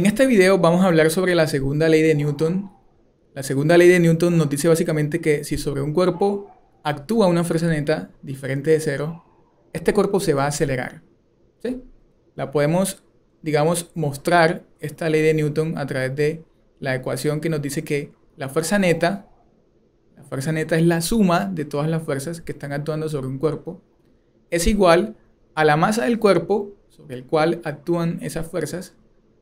En este video vamos a hablar sobre la segunda ley de Newton. La segunda ley de Newton nos dice básicamente que si sobre un cuerpo actúa una fuerza neta diferente de cero, este cuerpo se va a acelerar. ¿sí? La podemos, digamos, mostrar esta ley de Newton a través de la ecuación que nos dice que la fuerza neta, la fuerza neta es la suma de todas las fuerzas que están actuando sobre un cuerpo, es igual a la masa del cuerpo sobre el cual actúan esas fuerzas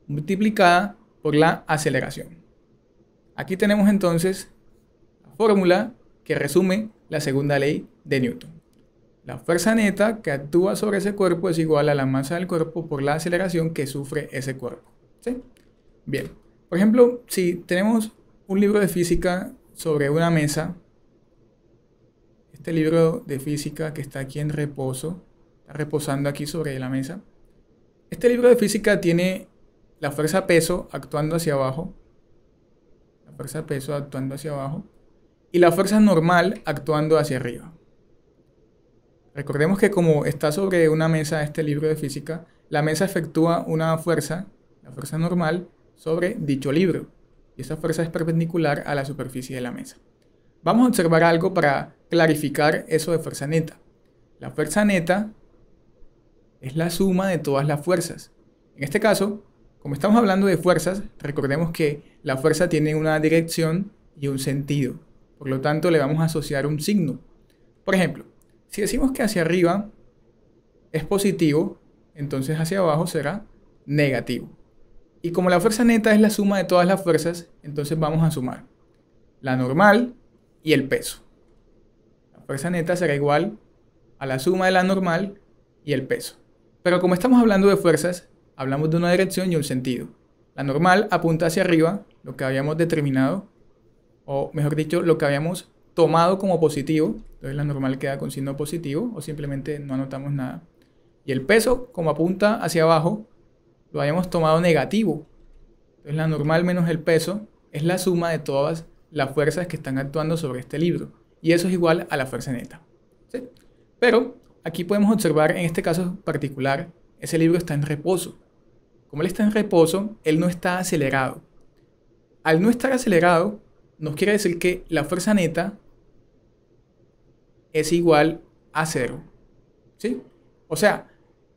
multiplicada por la aceleración. Aquí tenemos entonces la fórmula que resume la segunda ley de Newton. La fuerza neta que actúa sobre ese cuerpo es igual a la masa del cuerpo por la aceleración que sufre ese cuerpo. ¿sí? Bien, por ejemplo, si tenemos un libro de física sobre una mesa, este libro de física que está aquí en reposo, está reposando aquí sobre la mesa, este libro de física tiene la fuerza peso actuando hacia abajo, la fuerza peso actuando hacia abajo, y la fuerza normal actuando hacia arriba. Recordemos que como está sobre una mesa este libro de física, la mesa efectúa una fuerza, la fuerza normal, sobre dicho libro, y esa fuerza es perpendicular a la superficie de la mesa. Vamos a observar algo para clarificar eso de fuerza neta. La fuerza neta es la suma de todas las fuerzas. En este caso, como estamos hablando de fuerzas, recordemos que la fuerza tiene una dirección y un sentido. Por lo tanto, le vamos a asociar un signo. Por ejemplo, si decimos que hacia arriba es positivo, entonces hacia abajo será negativo. Y como la fuerza neta es la suma de todas las fuerzas, entonces vamos a sumar la normal y el peso. La fuerza neta será igual a la suma de la normal y el peso. Pero como estamos hablando de fuerzas, Hablamos de una dirección y un sentido. La normal apunta hacia arriba, lo que habíamos determinado, o mejor dicho, lo que habíamos tomado como positivo. Entonces la normal queda con signo positivo o simplemente no anotamos nada. Y el peso, como apunta hacia abajo, lo habíamos tomado negativo. Entonces la normal menos el peso es la suma de todas las fuerzas que están actuando sobre este libro. Y eso es igual a la fuerza neta. Pero aquí podemos observar en este caso particular, ese libro está en reposo como él está en reposo, él no está acelerado. Al no estar acelerado, nos quiere decir que la fuerza neta es igual a cero. ¿Sí? O sea,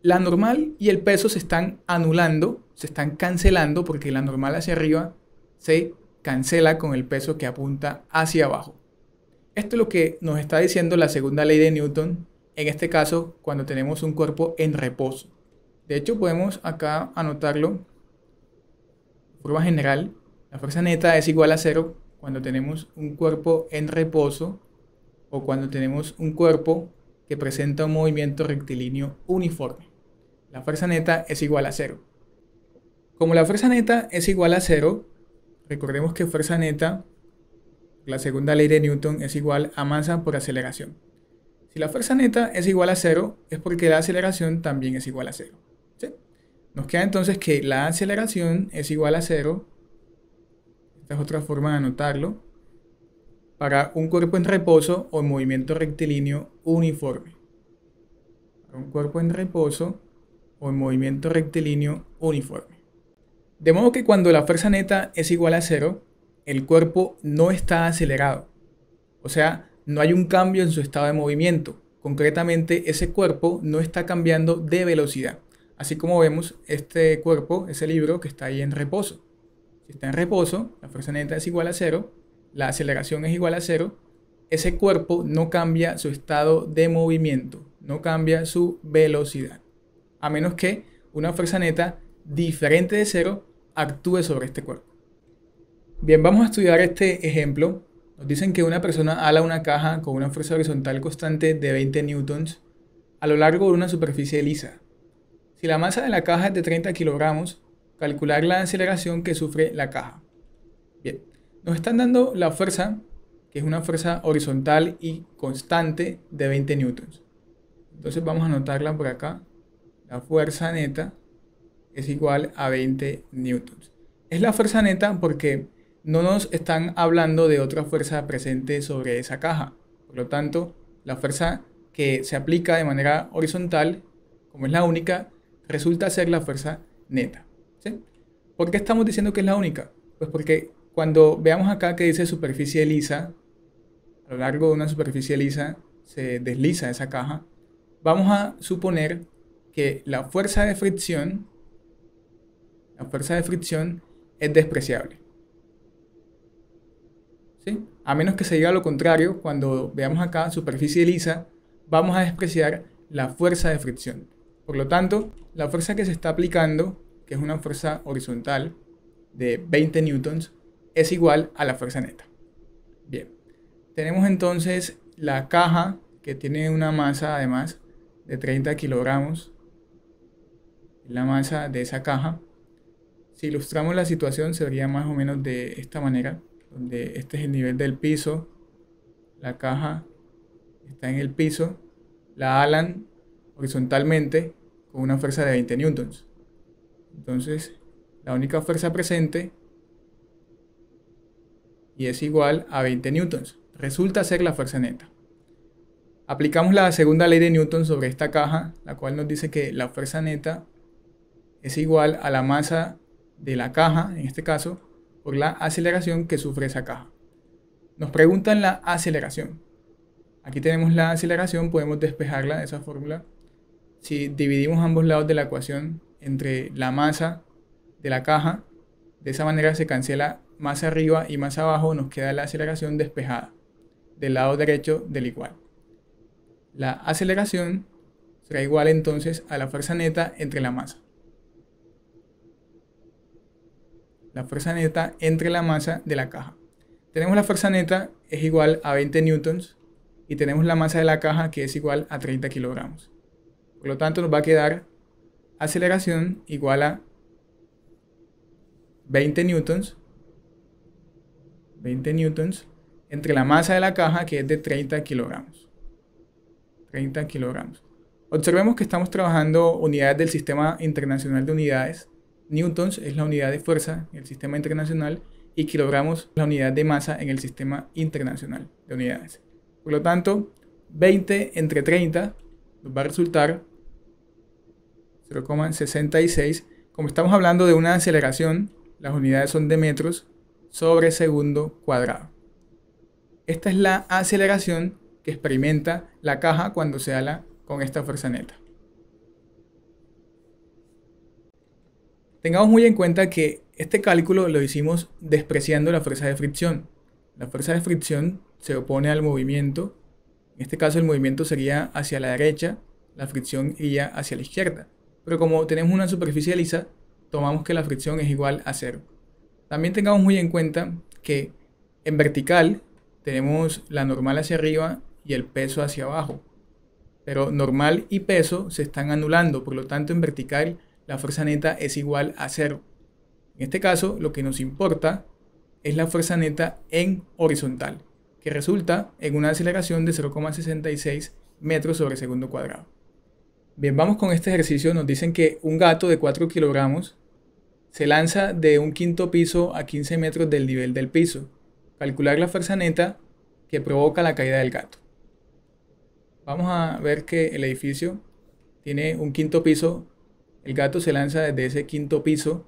la normal y el peso se están anulando, se están cancelando, porque la normal hacia arriba se cancela con el peso que apunta hacia abajo. Esto es lo que nos está diciendo la segunda ley de Newton, en este caso cuando tenemos un cuerpo en reposo. De hecho, podemos acá anotarlo en forma general. La fuerza neta es igual a cero cuando tenemos un cuerpo en reposo o cuando tenemos un cuerpo que presenta un movimiento rectilíneo uniforme. La fuerza neta es igual a cero. Como la fuerza neta es igual a cero, recordemos que fuerza neta, la segunda ley de Newton, es igual a masa por aceleración. Si la fuerza neta es igual a cero, es porque la aceleración también es igual a cero. Nos queda entonces que la aceleración es igual a cero. Esta es otra forma de anotarlo. Para un cuerpo en reposo o en movimiento rectilíneo uniforme. Para un cuerpo en reposo o en movimiento rectilíneo uniforme. De modo que cuando la fuerza neta es igual a cero, el cuerpo no está acelerado. O sea, no hay un cambio en su estado de movimiento. Concretamente, ese cuerpo no está cambiando de velocidad. Así como vemos, este cuerpo, ese libro que está ahí en reposo. Si está en reposo, la fuerza neta es igual a cero, la aceleración es igual a cero, ese cuerpo no cambia su estado de movimiento, no cambia su velocidad. A menos que una fuerza neta diferente de cero actúe sobre este cuerpo. Bien, vamos a estudiar este ejemplo. Nos dicen que una persona ala una caja con una fuerza horizontal constante de 20 newtons a lo largo de una superficie lisa. Si la masa de la caja es de 30 kilogramos, calcular la aceleración que sufre la caja. Bien, nos están dando la fuerza, que es una fuerza horizontal y constante de 20 newtons. Entonces vamos a anotarla por acá. La fuerza neta es igual a 20 newtons. Es la fuerza neta porque no nos están hablando de otra fuerza presente sobre esa caja. Por lo tanto, la fuerza que se aplica de manera horizontal, como es la única, resulta ser la fuerza neta. ¿sí? ¿Por qué estamos diciendo que es la única? Pues porque cuando veamos acá que dice superficie lisa, a lo largo de una superficie lisa se desliza esa caja, vamos a suponer que la fuerza de fricción, la fuerza de fricción es despreciable. ¿Sí? A menos que se diga lo contrario, cuando veamos acá superficie lisa, vamos a despreciar la fuerza de fricción. Por lo tanto, la fuerza que se está aplicando, que es una fuerza horizontal de 20 newtons, es igual a la fuerza neta. Bien, tenemos entonces la caja que tiene una masa además de 30 kilogramos. La masa de esa caja. Si ilustramos la situación sería más o menos de esta manera, donde este es el nivel del piso, la caja está en el piso, la alan horizontalmente con una fuerza de 20 newtons. Entonces, la única fuerza presente y es igual a 20 newtons. Resulta ser la fuerza neta. Aplicamos la segunda ley de Newton sobre esta caja, la cual nos dice que la fuerza neta es igual a la masa de la caja, en este caso, por la aceleración que sufre esa caja. Nos preguntan la aceleración. Aquí tenemos la aceleración, podemos despejarla de esa fórmula si dividimos ambos lados de la ecuación entre la masa de la caja, de esa manera se cancela más arriba y más abajo nos queda la aceleración despejada del lado derecho del igual. La aceleración será igual entonces a la fuerza neta entre la masa. La fuerza neta entre la masa de la caja. Tenemos la fuerza neta es igual a 20 newtons y tenemos la masa de la caja que es igual a 30 kilogramos. Por lo tanto, nos va a quedar aceleración igual a 20 newtons. 20 newtons entre la masa de la caja que es de 30 kilogramos. 30 kilogramos. Observemos que estamos trabajando unidades del Sistema Internacional de Unidades. Newtons es la unidad de fuerza en el Sistema Internacional y kilogramos la unidad de masa en el Sistema Internacional de Unidades. Por lo tanto, 20 entre 30 nos va a resultar 0,66. Como estamos hablando de una aceleración, las unidades son de metros sobre segundo cuadrado. Esta es la aceleración que experimenta la caja cuando se ala con esta fuerza neta. Tengamos muy en cuenta que este cálculo lo hicimos despreciando la fuerza de fricción. La fuerza de fricción se opone al movimiento. En este caso el movimiento sería hacia la derecha, la fricción iría hacia la izquierda pero como tenemos una superficie lisa, tomamos que la fricción es igual a cero. También tengamos muy en cuenta que en vertical tenemos la normal hacia arriba y el peso hacia abajo. Pero normal y peso se están anulando, por lo tanto en vertical la fuerza neta es igual a cero. En este caso lo que nos importa es la fuerza neta en horizontal, que resulta en una aceleración de 0,66 metros sobre segundo cuadrado. Bien, vamos con este ejercicio. Nos dicen que un gato de 4 kilogramos se lanza de un quinto piso a 15 metros del nivel del piso. Calcular la fuerza neta que provoca la caída del gato. Vamos a ver que el edificio tiene un quinto piso. El gato se lanza desde ese quinto piso.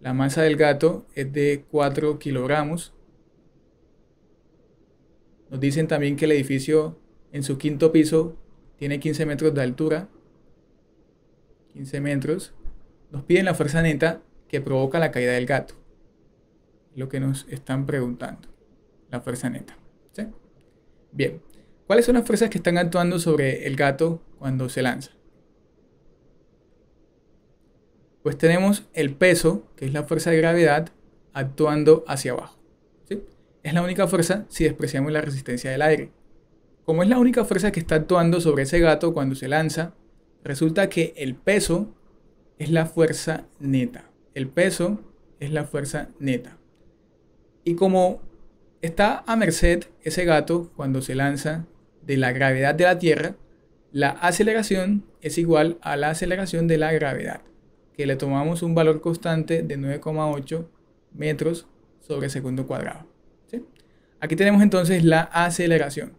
La masa del gato es de 4 kilogramos. Nos dicen también que el edificio en su quinto piso tiene 15 metros de altura. 15 metros, nos piden la fuerza neta que provoca la caída del gato. Lo que nos están preguntando, la fuerza neta. Bien, ¿cuáles son las fuerzas que están actuando sobre el gato cuando se lanza? Pues tenemos el peso, que es la fuerza de gravedad, actuando hacia abajo. Es la única fuerza si despreciamos la resistencia del aire. Como es la única fuerza que está actuando sobre ese gato cuando se lanza, Resulta que el peso es la fuerza neta. El peso es la fuerza neta. Y como está a merced ese gato cuando se lanza de la gravedad de la Tierra, la aceleración es igual a la aceleración de la gravedad, que le tomamos un valor constante de 9,8 metros sobre segundo cuadrado. Aquí tenemos entonces la aceleración.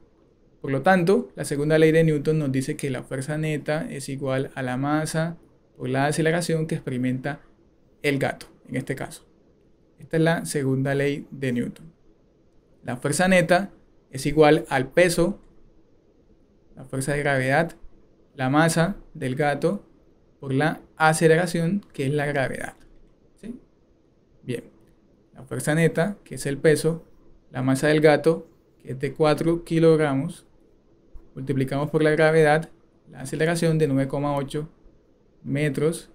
Por lo tanto, la segunda ley de Newton nos dice que la fuerza neta es igual a la masa por la aceleración que experimenta el gato, en este caso. Esta es la segunda ley de Newton. La fuerza neta es igual al peso, la fuerza de gravedad, la masa del gato por la aceleración que es la gravedad. Bien, la fuerza neta, que es el peso, la masa del gato, que es de 4 kilogramos, multiplicamos por la gravedad la aceleración de 9,8 metros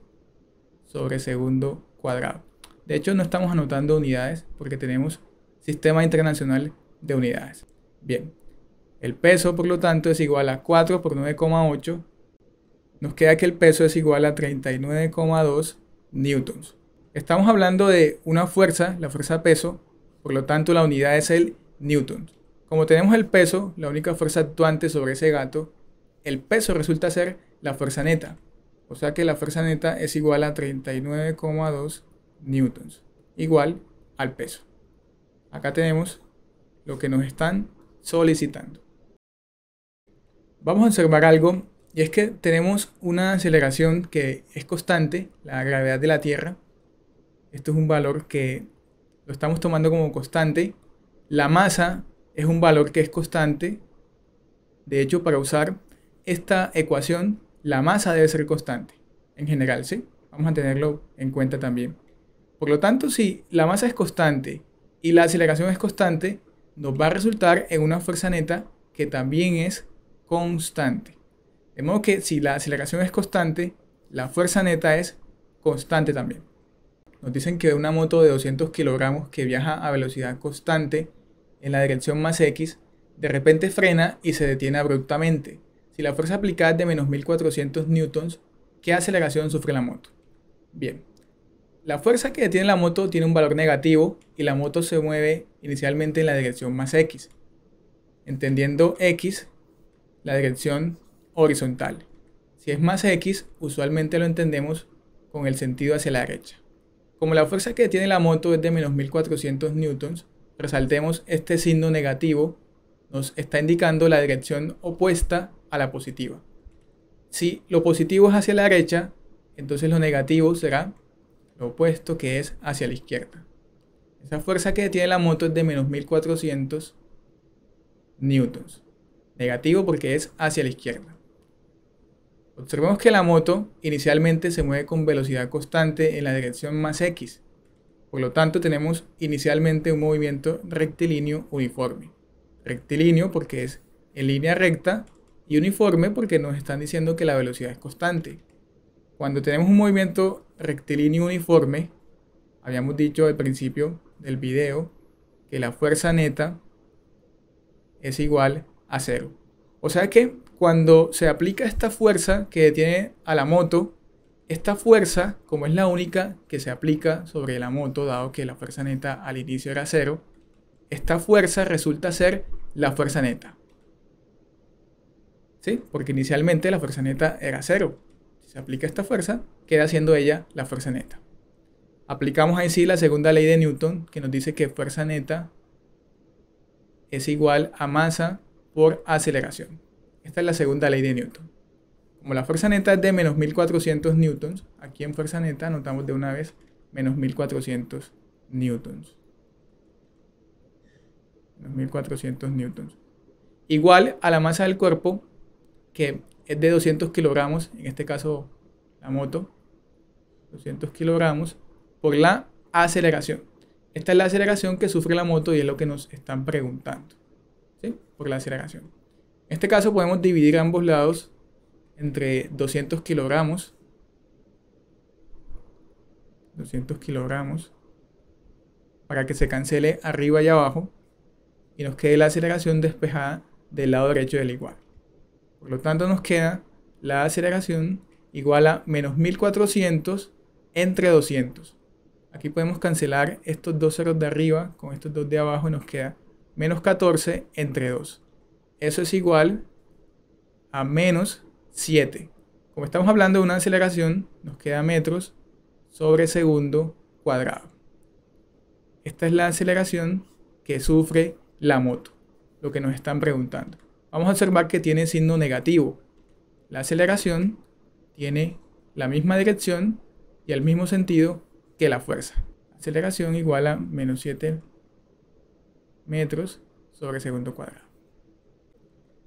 sobre segundo cuadrado. De hecho, no estamos anotando unidades porque tenemos sistema internacional de unidades. Bien, el peso, por lo tanto, es igual a 4 por 9,8. Nos queda que el peso es igual a 39,2 newtons. Estamos hablando de una fuerza, la fuerza peso, por lo tanto la unidad es el newton. Como tenemos el peso, la única fuerza actuante sobre ese gato, el peso resulta ser la fuerza neta. O sea que la fuerza neta es igual a 39,2 newtons, igual al peso. Acá tenemos lo que nos están solicitando. Vamos a observar algo, y es que tenemos una aceleración que es constante, la gravedad de la Tierra. Esto es un valor que lo estamos tomando como constante. La masa es un valor que es constante. De hecho, para usar esta ecuación, la masa debe ser constante. En general, ¿sí? Vamos a tenerlo en cuenta también. Por lo tanto, si la masa es constante y la aceleración es constante, nos va a resultar en una fuerza neta que también es constante. De modo que si la aceleración es constante, la fuerza neta es constante también. Nos dicen que una moto de 200 kilogramos que viaja a velocidad constante en la dirección más X, de repente frena y se detiene abruptamente. Si la fuerza aplicada es de menos 1400 newtons, ¿qué aceleración sufre la moto? Bien, la fuerza que detiene la moto tiene un valor negativo y la moto se mueve inicialmente en la dirección más X, entendiendo X la dirección horizontal. Si es más X, usualmente lo entendemos con el sentido hacia la derecha. Como la fuerza que detiene la moto es de menos 1400 newtons, Resaltemos este signo negativo nos está indicando la dirección opuesta a la positiva. Si lo positivo es hacia la derecha, entonces lo negativo será lo opuesto que es hacia la izquierda. Esa fuerza que tiene la moto es de menos 1400 newtons. Negativo porque es hacia la izquierda. Observemos que la moto inicialmente se mueve con velocidad constante en la dirección más x, por lo tanto, tenemos inicialmente un movimiento rectilíneo uniforme. Rectilíneo porque es en línea recta y uniforme porque nos están diciendo que la velocidad es constante. Cuando tenemos un movimiento rectilíneo uniforme, habíamos dicho al principio del video que la fuerza neta es igual a cero. O sea que cuando se aplica esta fuerza que detiene a la moto, esta fuerza, como es la única que se aplica sobre la moto, dado que la fuerza neta al inicio era cero, esta fuerza resulta ser la fuerza neta. ¿Sí? Porque inicialmente la fuerza neta era cero. Si se aplica esta fuerza, queda siendo ella la fuerza neta. Aplicamos ahí sí la segunda ley de Newton, que nos dice que fuerza neta es igual a masa por aceleración. Esta es la segunda ley de Newton. Como la fuerza neta es de menos 1400 newtons, aquí en fuerza neta anotamos de una vez menos 1400 newtons. Menos 1400 newtons. Igual a la masa del cuerpo, que es de 200 kilogramos, en este caso la moto, 200 kilogramos, por la aceleración. Esta es la aceleración que sufre la moto y es lo que nos están preguntando, ¿sí? por la aceleración. En este caso podemos dividir ambos lados entre 200 kilogramos 200 kilogramos para que se cancele arriba y abajo y nos quede la aceleración despejada del lado derecho del igual. Por lo tanto nos queda la aceleración igual a menos 1400 entre 200. Aquí podemos cancelar estos dos ceros de arriba con estos dos de abajo y nos queda menos 14 entre 2. Eso es igual a menos 7. Como estamos hablando de una aceleración, nos queda metros sobre segundo cuadrado. Esta es la aceleración que sufre la moto, lo que nos están preguntando. Vamos a observar que tiene signo negativo. La aceleración tiene la misma dirección y el mismo sentido que la fuerza. Aceleración igual a menos 7 metros sobre segundo cuadrado.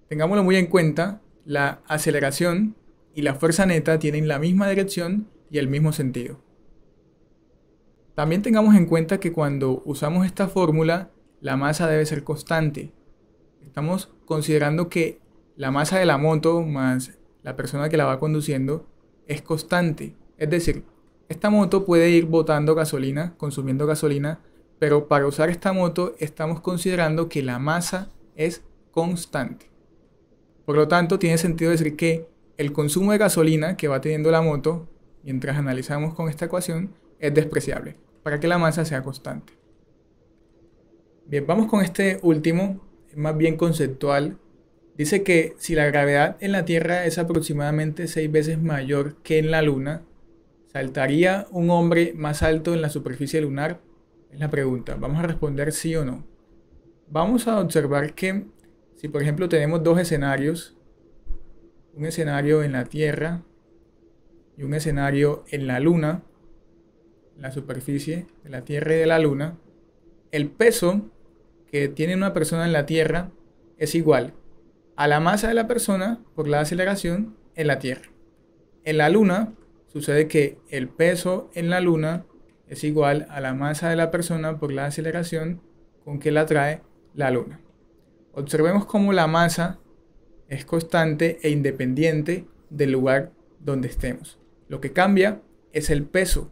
Tengámoslo muy en cuenta la aceleración y la fuerza neta tienen la misma dirección y el mismo sentido. También tengamos en cuenta que cuando usamos esta fórmula, la masa debe ser constante. Estamos considerando que la masa de la moto más la persona que la va conduciendo es constante. Es decir, esta moto puede ir botando gasolina, consumiendo gasolina, pero para usar esta moto estamos considerando que la masa es constante. Por lo tanto, tiene sentido decir que el consumo de gasolina que va teniendo la moto, mientras analizamos con esta ecuación, es despreciable, para que la masa sea constante. Bien, vamos con este último, más bien conceptual. Dice que si la gravedad en la Tierra es aproximadamente 6 veces mayor que en la Luna, ¿saltaría un hombre más alto en la superficie lunar? Es la pregunta. Vamos a responder sí o no. Vamos a observar que si por ejemplo tenemos dos escenarios, un escenario en la Tierra y un escenario en la Luna, la superficie de la Tierra y de la Luna, el peso que tiene una persona en la Tierra es igual a la masa de la persona por la aceleración en la Tierra. En la Luna sucede que el peso en la Luna es igual a la masa de la persona por la aceleración con que la trae la Luna. Observemos cómo la masa es constante e independiente del lugar donde estemos. Lo que cambia es el peso.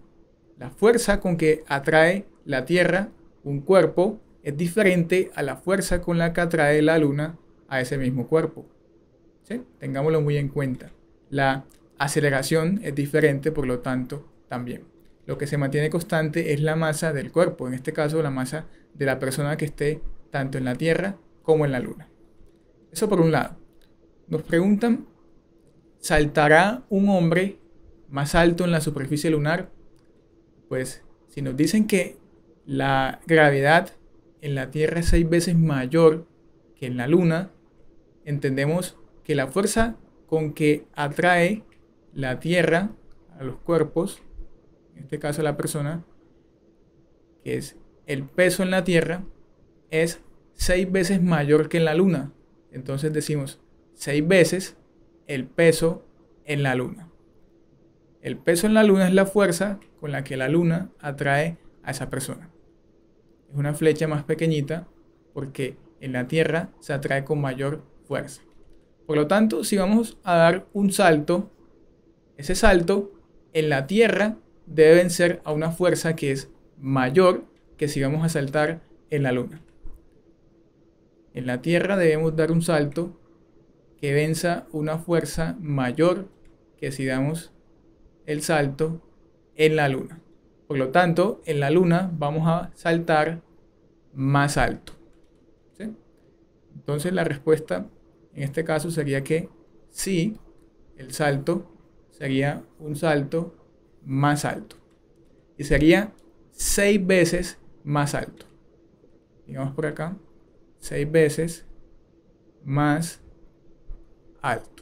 La fuerza con que atrae la Tierra un cuerpo es diferente a la fuerza con la que atrae la Luna a ese mismo cuerpo. ¿Sí? Tengámoslo muy en cuenta. La aceleración es diferente, por lo tanto, también. Lo que se mantiene constante es la masa del cuerpo, en este caso la masa de la persona que esté tanto en la Tierra como en la Luna. Eso por un lado. Nos preguntan, ¿saltará un hombre más alto en la superficie lunar? Pues si nos dicen que la gravedad en la Tierra es seis veces mayor que en la Luna, entendemos que la fuerza con que atrae la Tierra a los cuerpos, en este caso a la persona, que es el peso en la Tierra, es seis veces mayor que en la Luna. Entonces decimos seis veces el peso en la Luna. El peso en la Luna es la fuerza con la que la Luna atrae a esa persona. Es una flecha más pequeñita porque en la Tierra se atrae con mayor fuerza. Por lo tanto, si vamos a dar un salto, ese salto en la Tierra debe ser a una fuerza que es mayor que si vamos a saltar en la Luna. En la Tierra debemos dar un salto que venza una fuerza mayor que si damos el salto en la Luna. Por lo tanto, en la Luna vamos a saltar más alto. Entonces la respuesta en este caso sería que sí, el salto sería un salto más alto. Y sería seis veces más alto. Digamos por acá seis veces más alto.